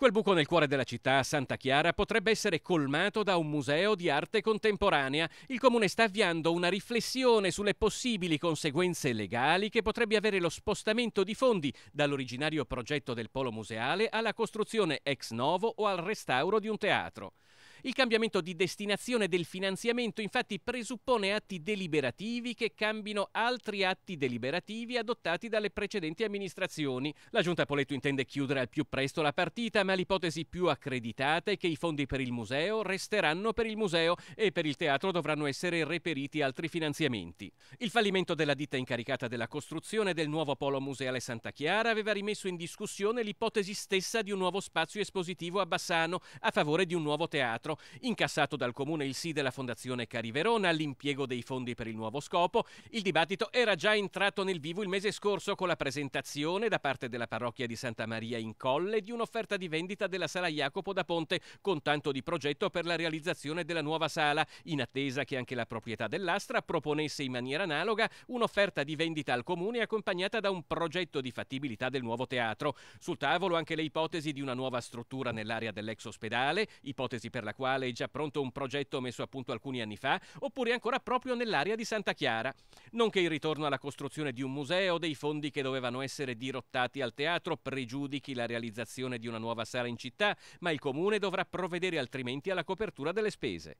Quel buco nel cuore della città, Santa Chiara, potrebbe essere colmato da un museo di arte contemporanea. Il comune sta avviando una riflessione sulle possibili conseguenze legali che potrebbe avere lo spostamento di fondi dall'originario progetto del polo museale alla costruzione ex novo o al restauro di un teatro. Il cambiamento di destinazione del finanziamento infatti presuppone atti deliberativi che cambino altri atti deliberativi adottati dalle precedenti amministrazioni. La Giunta Poletto intende chiudere al più presto la partita, ma l'ipotesi più accreditata è che i fondi per il museo resteranno per il museo e per il teatro dovranno essere reperiti altri finanziamenti. Il fallimento della ditta incaricata della costruzione del nuovo polo museale Santa Chiara aveva rimesso in discussione l'ipotesi stessa di un nuovo spazio espositivo a Bassano a favore di un nuovo teatro 2024, incassato dal comune il sì della Fondazione Cari Verona all'impiego dei fondi per il nuovo scopo. Il dibattito era già entrato nel vivo il mese scorso con la presentazione da parte della parrocchia di Santa Maria in Colle di un'offerta di vendita della sala Jacopo da Ponte con tanto di progetto per la realizzazione della nuova sala, in attesa che anche la proprietà dell'Astra proponesse in maniera analoga un'offerta di vendita al comune accompagnata da un progetto di fattibilità del nuovo teatro. Sul tavolo anche le ipotesi di una nuova struttura nell'area dell'ex ospedale, ipotesi per la quale è già pronto un progetto messo a punto alcuni anni fa, oppure ancora proprio nell'area di Santa Chiara, nonché il ritorno alla costruzione di un museo, dei fondi che dovevano essere dirottati al teatro, pregiudichi la realizzazione di una nuova sala in città, ma il comune dovrà provvedere altrimenti alla copertura delle spese.